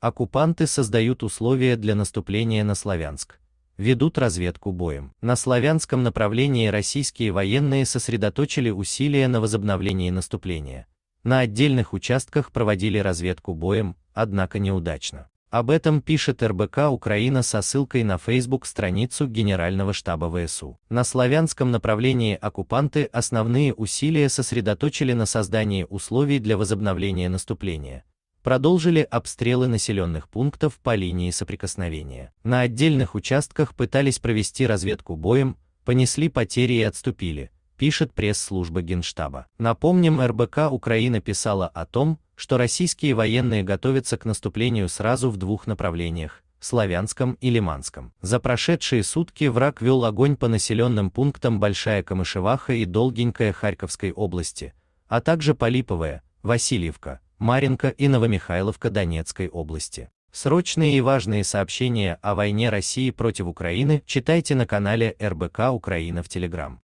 Оккупанты создают условия для наступления на Славянск. Ведут разведку боем. На славянском направлении российские военные сосредоточили усилия на возобновлении наступления. На отдельных участках проводили разведку боем, однако неудачно. Об этом пишет РБК Украина со ссылкой на Facebook страницу Генерального штаба ВСУ. На славянском направлении оккупанты основные усилия сосредоточили на создании условий для возобновления наступления, продолжили обстрелы населенных пунктов по линии соприкосновения. На отдельных участках пытались провести разведку боем, понесли потери и отступили, пишет пресс-служба Генштаба. Напомним, РБК Украина писала о том, что российские военные готовятся к наступлению сразу в двух направлениях – Славянском и Лиманском. За прошедшие сутки враг вел огонь по населенным пунктам Большая Камышеваха и Долгенькая Харьковской области, а также Полиповая, Васильевка, Маринка и Новомихайловка Донецкой области. Срочные и важные сообщения о войне России против Украины читайте на канале РБК Украина в Телеграм.